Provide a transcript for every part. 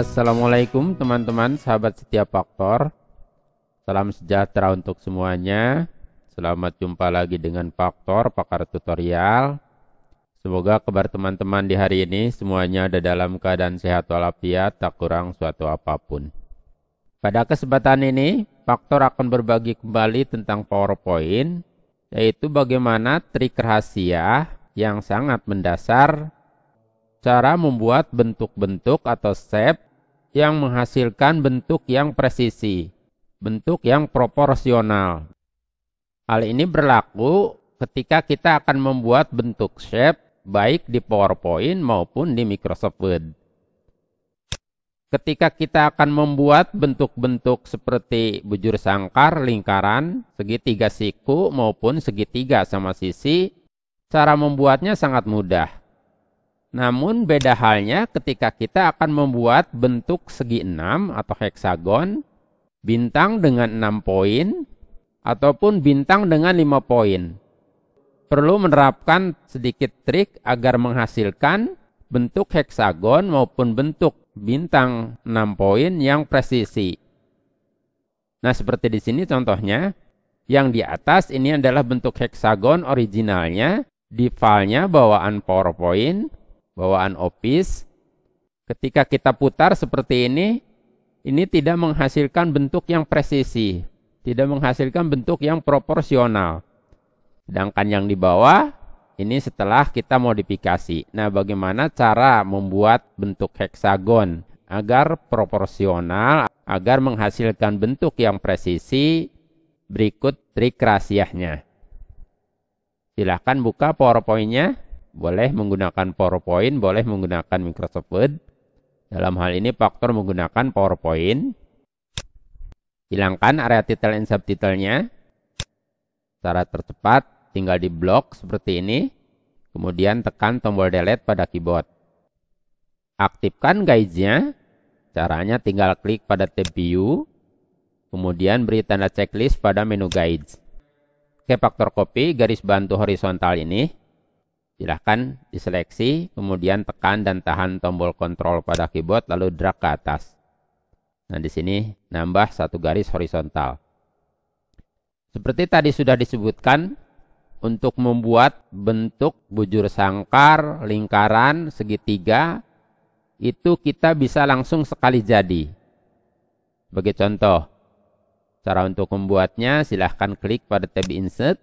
Assalamualaikum teman-teman sahabat setiap faktor Salam sejahtera untuk semuanya Selamat jumpa lagi dengan faktor pakar tutorial Semoga kabar teman-teman di hari ini semuanya ada dalam keadaan sehat walafiat tak kurang suatu apapun Pada kesempatan ini faktor akan berbagi kembali tentang powerpoint Yaitu bagaimana trik rahasia yang sangat mendasar cara membuat bentuk-bentuk atau shape yang menghasilkan bentuk yang presisi, bentuk yang proporsional. Hal ini berlaku ketika kita akan membuat bentuk shape baik di PowerPoint maupun di Microsoft Word. Ketika kita akan membuat bentuk-bentuk seperti bujur sangkar, lingkaran, segitiga siku maupun segitiga sama sisi, cara membuatnya sangat mudah. Namun beda halnya ketika kita akan membuat bentuk segi 6 atau heksagon, bintang dengan 6 poin, ataupun bintang dengan 5 poin. Perlu menerapkan sedikit trik agar menghasilkan bentuk heksagon maupun bentuk bintang 6 poin yang presisi. Nah seperti di sini contohnya, yang di atas ini adalah bentuk heksagon originalnya, di filenya bawaan PowerPoint, bawaan opis, ketika kita putar seperti ini, ini tidak menghasilkan bentuk yang presisi, tidak menghasilkan bentuk yang proporsional. Sedangkan yang di bawah ini setelah kita modifikasi. Nah, bagaimana cara membuat bentuk heksagon agar proporsional, agar menghasilkan bentuk yang presisi? Berikut trik rahasianya. Silahkan buka PowerPoint-nya boleh menggunakan PowerPoint, boleh menggunakan Microsoft Word. Dalam hal ini faktor menggunakan PowerPoint. Hilangkan area title and subtitlenya. Cara tercepat tinggal di blok seperti ini. Kemudian tekan tombol delete pada keyboard. Aktifkan guide-nya. Caranya tinggal klik pada tab view. Kemudian beri tanda checklist pada menu guides. Oke, faktor copy garis bantu horizontal ini Silahkan diseleksi, kemudian tekan dan tahan tombol kontrol pada keyboard, lalu drag ke atas. Nah, di sini nambah satu garis horizontal. Seperti tadi sudah disebutkan, untuk membuat bentuk bujur sangkar, lingkaran, segitiga, itu kita bisa langsung sekali jadi. Sebagai contoh, cara untuk membuatnya silahkan klik pada tab Insert,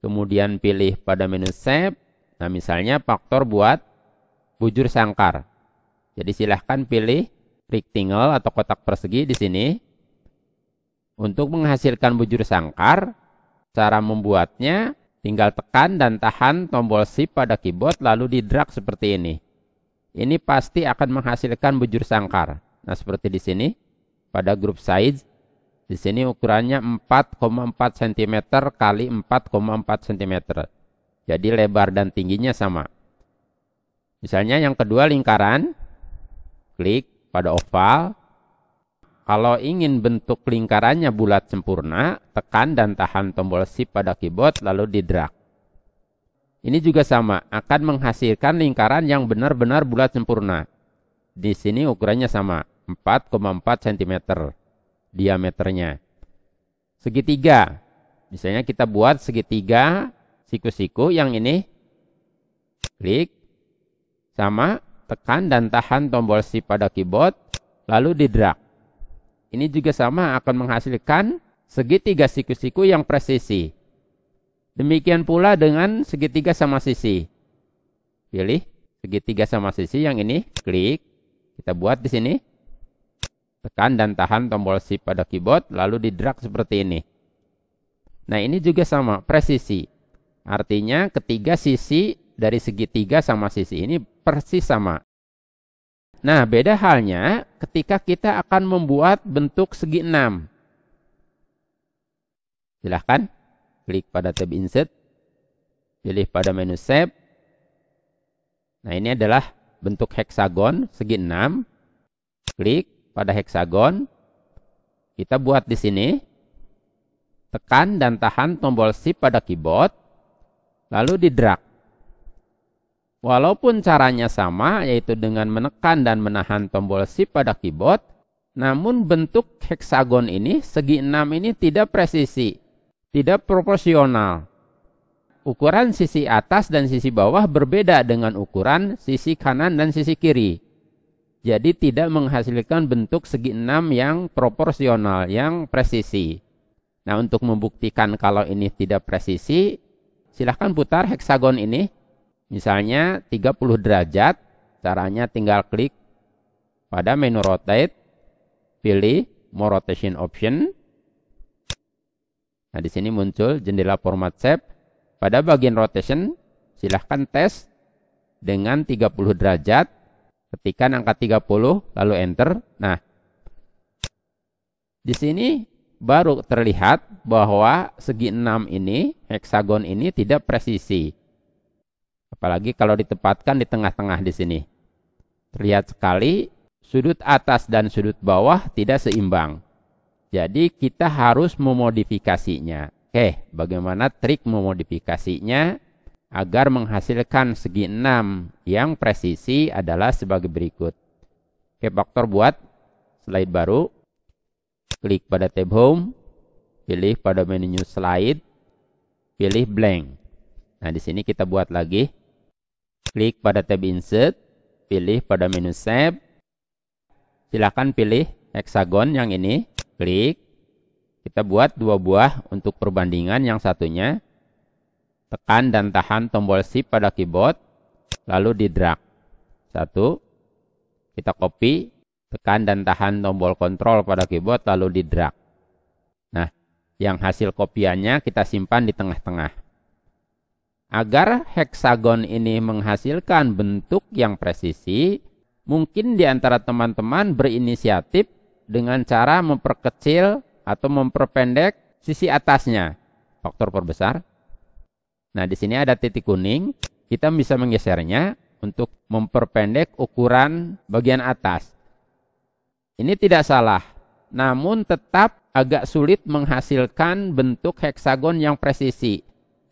kemudian pilih pada menu shape. Nah, misalnya faktor buat bujur sangkar. Jadi silahkan pilih rectangle atau kotak persegi di sini. Untuk menghasilkan bujur sangkar, cara membuatnya tinggal tekan dan tahan tombol shift pada keyboard lalu di drag seperti ini. Ini pasti akan menghasilkan bujur sangkar. Nah, seperti di sini pada group size di sini ukurannya 4,4 cm kali 4,4 cm. Jadi lebar dan tingginya sama. Misalnya yang kedua lingkaran. Klik pada oval. Kalau ingin bentuk lingkarannya bulat sempurna, tekan dan tahan tombol shift pada keyboard lalu di drag. Ini juga sama, akan menghasilkan lingkaran yang benar-benar bulat sempurna. Di sini ukurannya sama, 4,4 cm diameternya. Segitiga. Misalnya kita buat segitiga siku-siku yang ini. Klik. Sama. Tekan dan tahan tombol shift pada keyboard. Lalu di drag. Ini juga sama akan menghasilkan segitiga siku-siku yang presisi. Demikian pula dengan segitiga sama sisi. Pilih segitiga sama sisi yang ini. Klik. Kita buat di sini Tekan dan tahan tombol shift pada keyboard lalu di drag seperti ini. Nah ini juga sama, presisi. Artinya ketiga sisi dari segitiga sama sisi ini persis sama. Nah beda halnya ketika kita akan membuat bentuk segi enam. Silahkan klik pada tab insert, pilih pada menu shape. Nah ini adalah bentuk heksagon segi enam. Klik pada heksagon. Kita buat di sini. Tekan dan tahan tombol shift pada keyboard. Lalu di drag. Walaupun caranya sama, yaitu dengan menekan dan menahan tombol shift pada keyboard, namun bentuk heksagon ini, segi enam ini tidak presisi, tidak proporsional. Ukuran sisi atas dan sisi bawah berbeda dengan ukuran sisi kanan dan sisi kiri. Jadi tidak menghasilkan bentuk segi enam yang proporsional, yang presisi. Nah untuk membuktikan kalau ini tidak presisi, silahkan putar heksagon ini. Misalnya 30 derajat, caranya tinggal klik pada menu rotate, pilih more rotation option. Nah di sini muncul jendela format shape. Pada bagian rotation, silahkan tes dengan 30 derajat Ketikan angka 30 lalu enter. Nah, di sini baru terlihat bahwa segi 6 ini, heksagon ini tidak presisi. Apalagi kalau ditempatkan di tengah-tengah di sini. Terlihat sekali sudut atas dan sudut bawah tidak seimbang. Jadi kita harus memodifikasinya. Oke, bagaimana trik memodifikasinya? agar menghasilkan segi enam yang presisi adalah sebagai berikut. Oke, faktor buat slide baru. Klik pada tab home, pilih pada menu slide, pilih blank. Nah, di sini kita buat lagi. Klik pada tab insert, pilih pada menu save. Silakan pilih hexagon yang ini, klik. Kita buat dua buah untuk perbandingan yang satunya Tekan dan tahan tombol shift pada keyboard, lalu di drag. Satu, kita copy, tekan dan tahan tombol Control pada keyboard, lalu di drag. Nah, yang hasil kopiannya kita simpan di tengah-tengah. Agar heksagon ini menghasilkan bentuk yang presisi, mungkin di antara teman-teman berinisiatif dengan cara memperkecil atau memperpendek sisi atasnya. Faktor perbesar, Nah, di sini ada titik kuning, kita bisa menggesernya untuk memperpendek ukuran bagian atas. Ini tidak salah, namun tetap agak sulit menghasilkan bentuk heksagon yang presisi,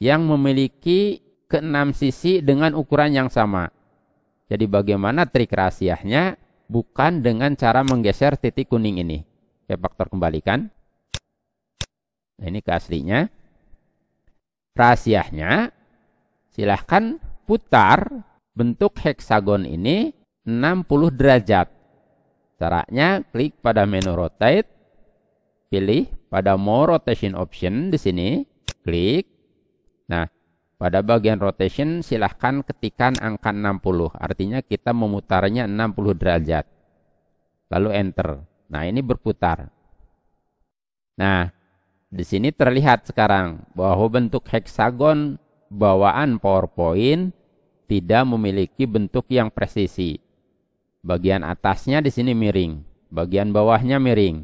yang memiliki keenam sisi dengan ukuran yang sama. Jadi bagaimana trik rahasianya? Bukan dengan cara menggeser titik kuning ini. Ya, faktor kembalikan. Nah, ini ke aslinya rahasianya, silahkan putar bentuk heksagon ini 60 derajat. Caranya klik pada menu rotate, pilih pada more rotation option di sini, klik. Nah, pada bagian rotation silahkan ketikan angka 60, artinya kita memutarnya 60 derajat. Lalu enter. Nah, ini berputar. Nah, di sini terlihat sekarang bahwa bentuk heksagon bawaan PowerPoint tidak memiliki bentuk yang presisi. Bagian atasnya di sini miring, bagian bawahnya miring.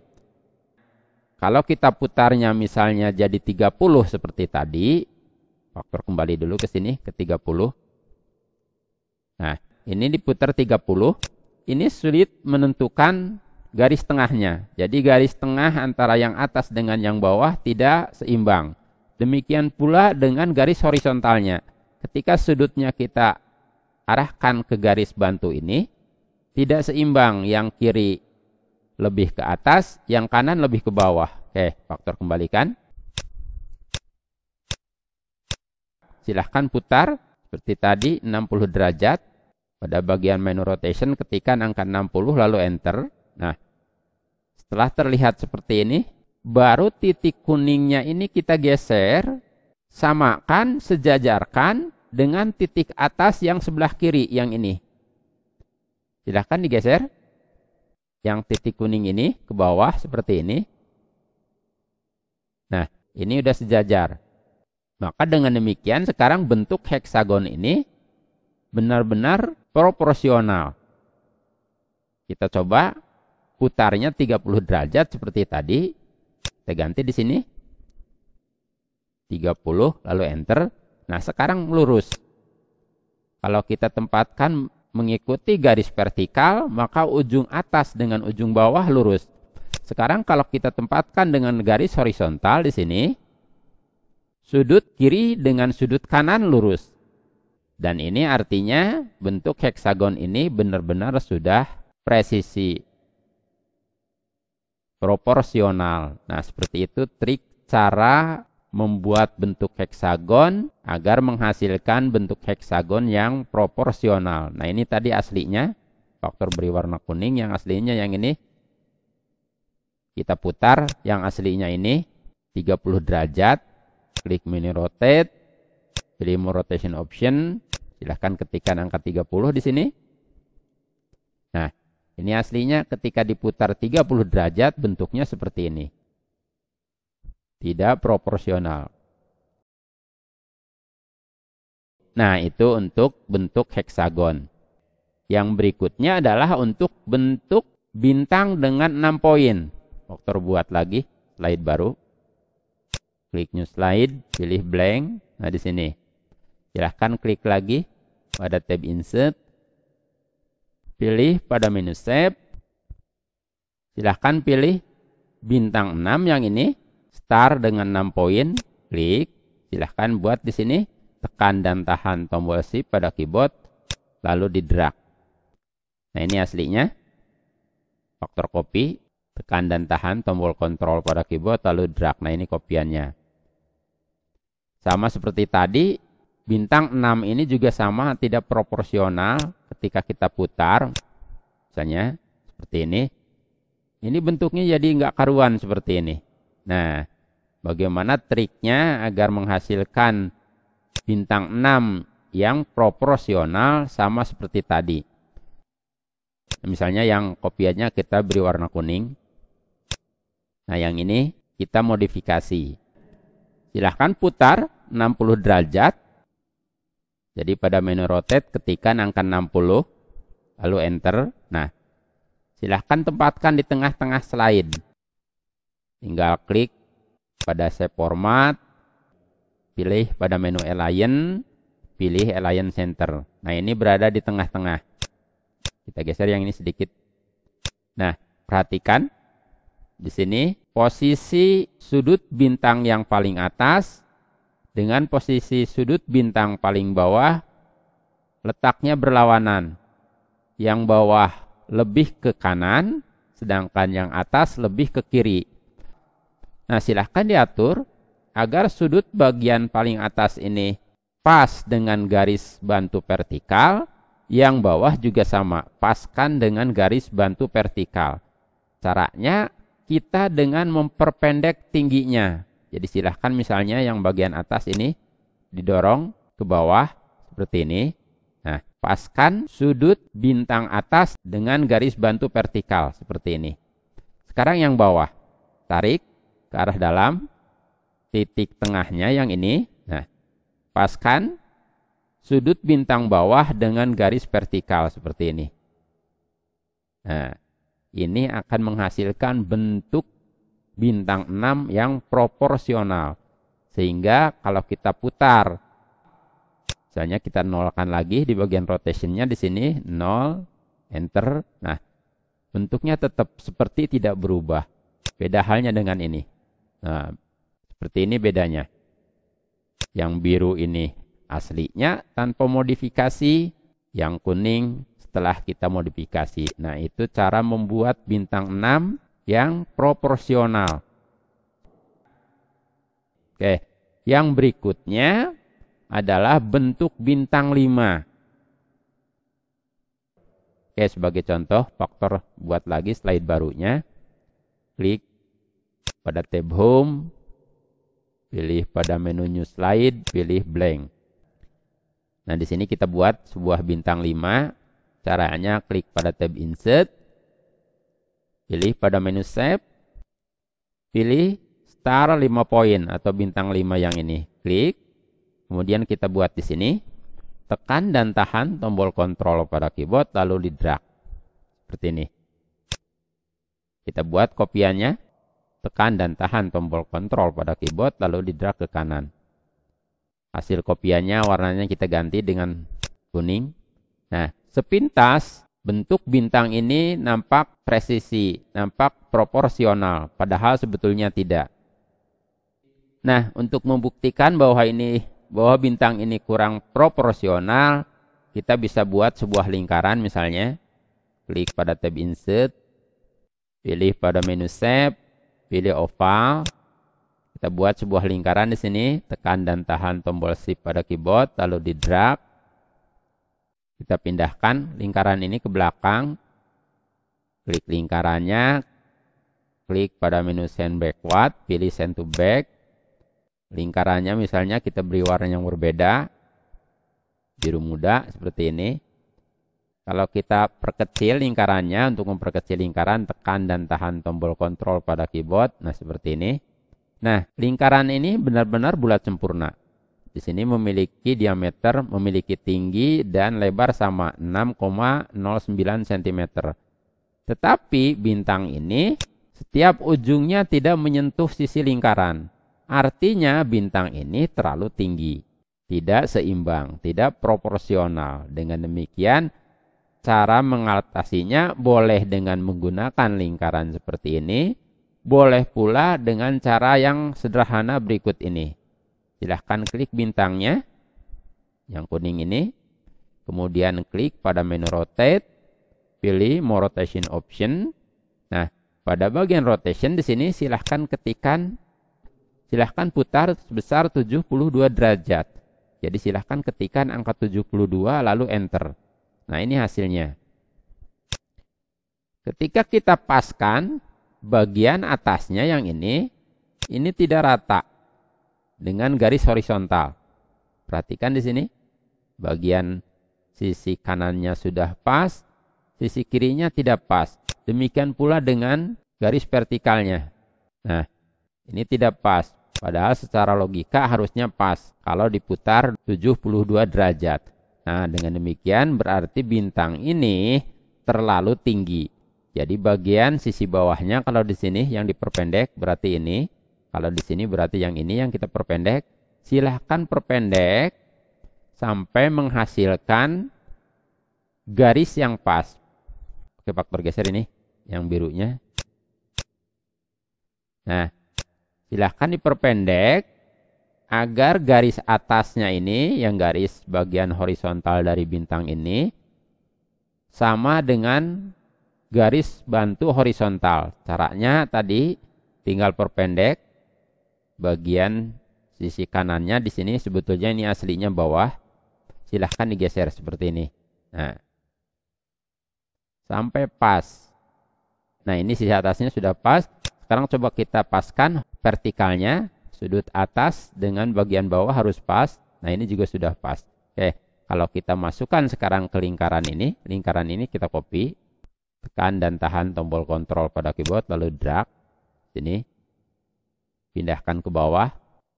Kalau kita putarnya misalnya jadi 30 seperti tadi, faktor kembali dulu ke sini ke 30. Nah, ini diputar 30, ini sulit menentukan garis tengahnya. Jadi garis tengah antara yang atas dengan yang bawah tidak seimbang. Demikian pula dengan garis horizontalnya. Ketika sudutnya kita arahkan ke garis bantu ini, tidak seimbang. Yang kiri lebih ke atas, yang kanan lebih ke bawah. Oke, faktor kembalikan. Silahkan putar seperti tadi 60 derajat pada bagian menu rotation ketika angka 60 lalu enter. Nah, setelah terlihat seperti ini, baru titik kuningnya ini kita geser, samakan, sejajarkan dengan titik atas yang sebelah kiri yang ini. Silahkan digeser. Yang titik kuning ini ke bawah seperti ini. Nah, ini udah sejajar. Maka dengan demikian sekarang bentuk heksagon ini benar-benar proporsional. Kita coba putarnya 30 derajat seperti tadi. Kita ganti di sini. 30 lalu enter. Nah, sekarang lurus. Kalau kita tempatkan mengikuti garis vertikal, maka ujung atas dengan ujung bawah lurus. Sekarang kalau kita tempatkan dengan garis horizontal di sini, sudut kiri dengan sudut kanan lurus. Dan ini artinya bentuk heksagon ini benar-benar sudah presisi proporsional. Nah, seperti itu trik cara membuat bentuk heksagon agar menghasilkan bentuk heksagon yang proporsional. Nah, ini tadi aslinya faktor beri warna kuning yang aslinya yang ini kita putar yang aslinya ini 30 derajat, klik mini rotate, pilih rotation option, silahkan ketikkan angka 30 di sini. Ini aslinya ketika diputar 30 derajat bentuknya seperti ini. Tidak proporsional. Nah, itu untuk bentuk heksagon. Yang berikutnya adalah untuk bentuk bintang dengan 6 poin. Dokter buat lagi slide baru. Klik new slide, pilih blank. Nah, di sini. Silahkan klik lagi pada tab insert Pilih pada menu Save. Silahkan pilih bintang 6 yang ini. Star dengan 6 poin. Klik. Silahkan buat di sini. Tekan dan tahan tombol shift pada keyboard. Lalu di drag. Nah ini aslinya. Faktor copy. Tekan dan tahan tombol Control pada keyboard. Lalu drag. Nah ini kopiannya. Sama seperti tadi, bintang 6 ini juga sama tidak proporsional ketika kita putar, misalnya seperti ini, ini bentuknya jadi nggak karuan seperti ini. Nah, bagaimana triknya agar menghasilkan bintang 6 yang proporsional sama seperti tadi. Nah, misalnya yang kopiannya kita beri warna kuning. Nah yang ini kita modifikasi. Silahkan putar 60 derajat jadi pada menu rotate ketikan angka 60 lalu enter. Nah, silahkan tempatkan di tengah-tengah slide. Tinggal klik pada shape format, pilih pada menu align, pilih align center. Nah, ini berada di tengah-tengah. Kita geser yang ini sedikit. Nah, perhatikan di sini posisi sudut bintang yang paling atas dengan posisi sudut bintang paling bawah letaknya berlawanan. Yang bawah lebih ke kanan, sedangkan yang atas lebih ke kiri. Nah, silahkan diatur agar sudut bagian paling atas ini pas dengan garis bantu vertikal, yang bawah juga sama, paskan dengan garis bantu vertikal. Caranya kita dengan memperpendek tingginya. Jadi silahkan misalnya yang bagian atas ini didorong ke bawah seperti ini. Nah, paskan sudut bintang atas dengan garis bantu vertikal seperti ini. Sekarang yang bawah, tarik ke arah dalam, titik tengahnya yang ini. Nah, paskan sudut bintang bawah dengan garis vertikal seperti ini. Nah, ini akan menghasilkan bentuk bintang 6 yang proporsional. Sehingga kalau kita putar, misalnya kita nolkan lagi di bagian rotationnya di sini, 0, enter. Nah, bentuknya tetap seperti tidak berubah. Beda halnya dengan ini. Nah, seperti ini bedanya. Yang biru ini aslinya tanpa modifikasi, yang kuning setelah kita modifikasi. Nah, itu cara membuat bintang 6 yang proporsional. Oke, yang berikutnya adalah bentuk bintang 5. Oke, sebagai contoh faktor buat lagi slide barunya. Klik pada tab home, pilih pada menu new slide, pilih blank. Nah, di sini kita buat sebuah bintang 5. Caranya klik pada tab insert, Pilih pada menu save, Pilih star 5 poin atau bintang 5 yang ini. Klik. Kemudian kita buat di sini. Tekan dan tahan tombol control pada keyboard lalu di drag. Seperti ini. Kita buat kopiannya. Tekan dan tahan tombol control pada keyboard lalu di drag ke kanan. Hasil kopiannya warnanya kita ganti dengan kuning. Nah, sepintas bentuk bintang ini nampak presisi, nampak proporsional, padahal sebetulnya tidak. Nah, untuk membuktikan bahwa ini bahwa bintang ini kurang proporsional, kita bisa buat sebuah lingkaran misalnya. Klik pada tab insert, pilih pada menu shape, pilih oval. Kita buat sebuah lingkaran di sini, tekan dan tahan tombol shift pada keyboard lalu di drag kita pindahkan lingkaran ini ke belakang. Klik lingkarannya. Klik pada menu send backward. Pilih send to back. Lingkarannya misalnya kita beri warna yang berbeda. Biru muda seperti ini. Kalau kita perkecil lingkarannya, untuk memperkecil lingkaran, tekan dan tahan tombol Control pada keyboard. Nah, seperti ini. Nah, lingkaran ini benar-benar bulat sempurna di sini memiliki diameter, memiliki tinggi dan lebar sama 6,09 cm. Tetapi bintang ini setiap ujungnya tidak menyentuh sisi lingkaran. Artinya bintang ini terlalu tinggi, tidak seimbang, tidak proporsional. Dengan demikian, cara mengatasinya boleh dengan menggunakan lingkaran seperti ini, boleh pula dengan cara yang sederhana berikut ini Silahkan klik bintangnya. Yang kuning ini. Kemudian klik pada menu rotate. Pilih more rotation option. Nah, pada bagian rotation di sini silahkan ketikan. Silahkan putar sebesar 72 derajat. Jadi silahkan ketikan angka 72 lalu enter. Nah ini hasilnya. Ketika kita paskan bagian atasnya yang ini, ini tidak rata dengan garis horizontal. Perhatikan di sini, bagian sisi kanannya sudah pas, sisi kirinya tidak pas. Demikian pula dengan garis vertikalnya. Nah, ini tidak pas. Padahal secara logika harusnya pas kalau diputar 72 derajat. Nah, dengan demikian berarti bintang ini terlalu tinggi. Jadi bagian sisi bawahnya kalau di sini yang diperpendek berarti ini kalau di sini berarti yang ini yang kita perpendek. Silahkan perpendek sampai menghasilkan garis yang pas. Oke, faktor geser ini yang birunya. Nah, silahkan diperpendek agar garis atasnya ini, yang garis bagian horizontal dari bintang ini, sama dengan garis bantu horizontal. Caranya tadi tinggal perpendek bagian sisi kanannya di sini sebetulnya ini aslinya bawah. Silahkan digeser seperti ini. Nah, sampai pas. Nah ini sisi atasnya sudah pas. Sekarang coba kita paskan vertikalnya. Sudut atas dengan bagian bawah harus pas. Nah ini juga sudah pas. Oke, kalau kita masukkan sekarang ke lingkaran ini. Lingkaran ini kita copy. Tekan dan tahan tombol kontrol pada keyboard lalu drag. Sini Pindahkan ke bawah,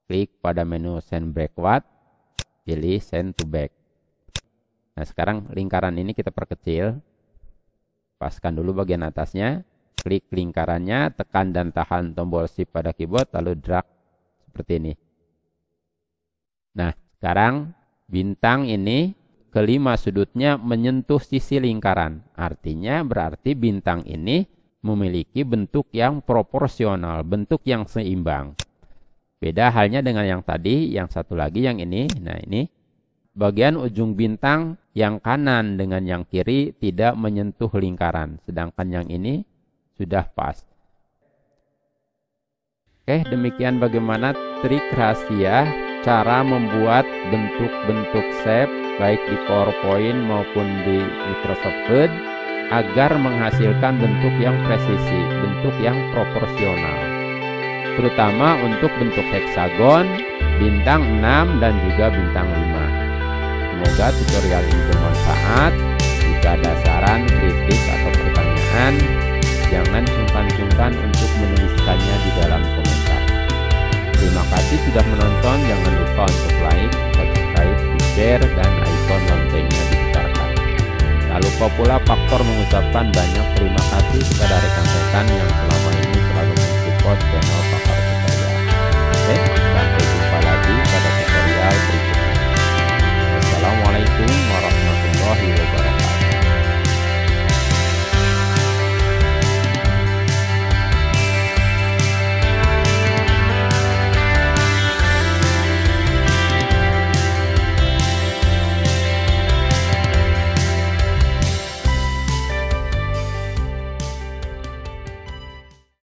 klik pada menu send backward, pilih send to back. Nah, sekarang lingkaran ini kita perkecil. Paskan dulu bagian atasnya, klik lingkarannya, tekan dan tahan tombol shift pada keyboard, lalu drag seperti ini. Nah, sekarang bintang ini kelima sudutnya menyentuh sisi lingkaran. Artinya berarti bintang ini memiliki bentuk yang proporsional, bentuk yang seimbang. Beda halnya dengan yang tadi, yang satu lagi yang ini. Nah, ini bagian ujung bintang yang kanan dengan yang kiri tidak menyentuh lingkaran, sedangkan yang ini sudah pas. Oke, demikian bagaimana trik rahasia cara membuat bentuk-bentuk shape baik di PowerPoint maupun di Microsoft Word agar menghasilkan bentuk yang presisi, bentuk yang proporsional. Terutama untuk bentuk heksagon, bintang 6 dan juga bintang 5. Semoga tutorial ini bermanfaat. Jika ada saran, kritik atau pertanyaan, jangan sungkan-sungkan untuk menuliskannya di dalam komentar. Terima kasih sudah menonton. Jangan lupa untuk like, subscribe, share dan Lupa pula faktor mengucapkan banyak terima kasih kepada rekan-rekan yang selama ini selalu mensupport channel Pakar Tutorial. Oke, sampai jumpa lagi pada tutorial berikutnya. Wassalamualaikum warahmatullahi wabarakatuh.